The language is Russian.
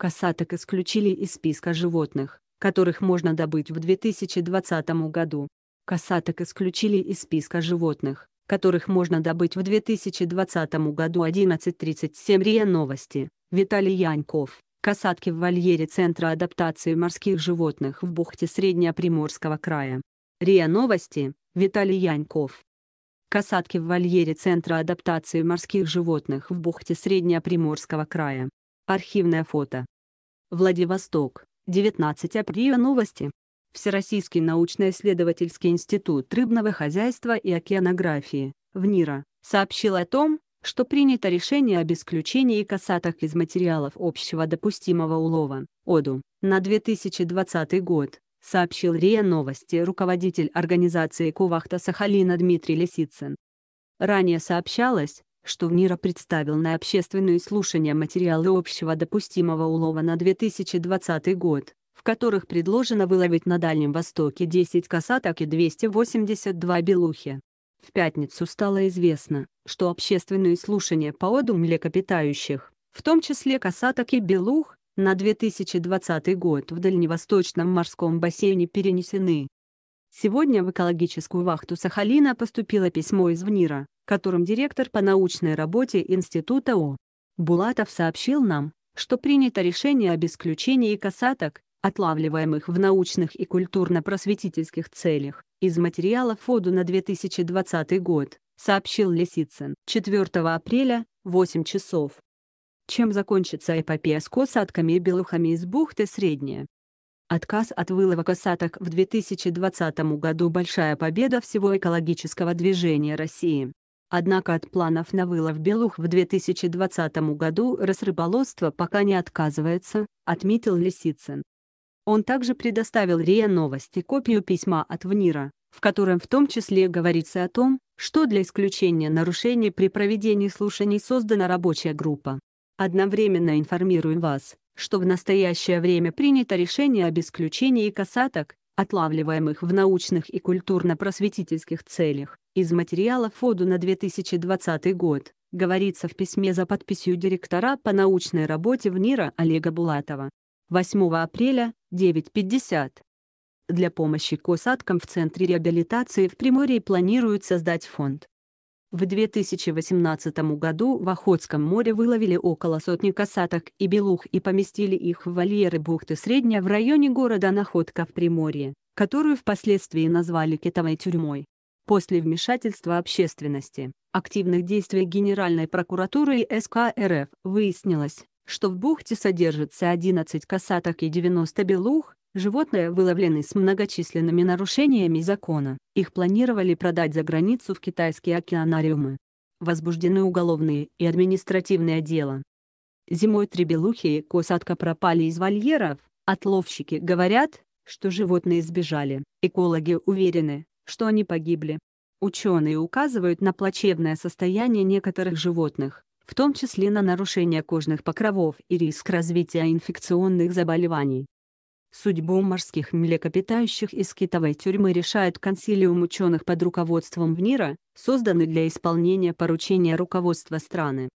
Касаток исключили из списка животных, которых можно добыть в 2020 году. Касаток исключили из списка животных, которых можно добыть в 2020 году 11.37 РИА Новости, Виталий Яньков. Касатки в вольере Центра адаптации морских животных в бухте Среднеприморского края. РИА Новости, Виталий Яньков. Касатки в вольере Центра адаптации морских животных в бухте Среднеприморского края. Архивное фото. Владивосток, 19 апреля новости. Всероссийский научно-исследовательский институт рыбного хозяйства и океанографии, ВНИРа, сообщил о том, что принято решение об исключении касаток из материалов общего допустимого улова, ОДУ, на 2020 год, сообщил РИА Новости руководитель организации Кувахта Сахалина Дмитрий Лисицын. Ранее сообщалось, что НИРА представил на общественные слушания материалы общего допустимого улова на 2020 год, в которых предложено выловить на Дальнем Востоке 10 касаток и 282 белухи. В пятницу стало известно, что общественные слушания по оду млекопитающих, в том числе касаток и белух, на 2020 год в Дальневосточном морском бассейне перенесены. Сегодня в экологическую вахту Сахалина поступило письмо из ВНИРа, которым директор по научной работе Института О. Булатов сообщил нам, что принято решение об исключении касаток, отлавливаемых в научных и культурно-просветительских целях, из материала ФОДу на 2020 год, сообщил Лисицын. 4 апреля, 8 часов. Чем закончится эпопея с косатками и белухами из бухты Средняя? Отказ от вылова косаток в 2020 году – большая победа всего экологического движения России. Однако от планов на вылов белух в 2020 году рысрыболовство пока не отказывается, отметил Лисицын. Он также предоставил РИА Новости копию письма от ВНИРа, в котором в том числе говорится о том, что для исключения нарушений при проведении слушаний создана рабочая группа. Одновременно информируем вас, что в настоящее время принято решение об исключении касаток, отлавливаемых в научных и культурно-просветительских целях, из материала ФОДу на 2020 год говорится в письме за подписью директора по научной работе в ВНИРа Олега Булатова. 8 апреля, 9.50. Для помощи косаткам в Центре реабилитации в Приморье планируют создать фонд. В 2018 году в Охотском море выловили около сотни косаток и белух и поместили их в вольеры бухты Средняя в районе города Находка в Приморье, которую впоследствии назвали китовой тюрьмой после вмешательства общественности, активных действий Генеральной прокуратуры и СК РФ, выяснилось, что в бухте содержится 11 касаток и 90 белух, животные выловлены с многочисленными нарушениями закона. Их планировали продать за границу в китайские океанариумы. Возбуждены уголовные и административные дела. Зимой три белухи и косатка пропали из вольеров, отловщики говорят, что животные сбежали. Экологи уверены, что они погибли. Ученые указывают на плачевное состояние некоторых животных, в том числе на нарушение кожных покровов и риск развития инфекционных заболеваний. Судьбу морских млекопитающих из китовой тюрьмы решает консилиум ученых под руководством ВНИРа, созданный для исполнения поручения руководства страны.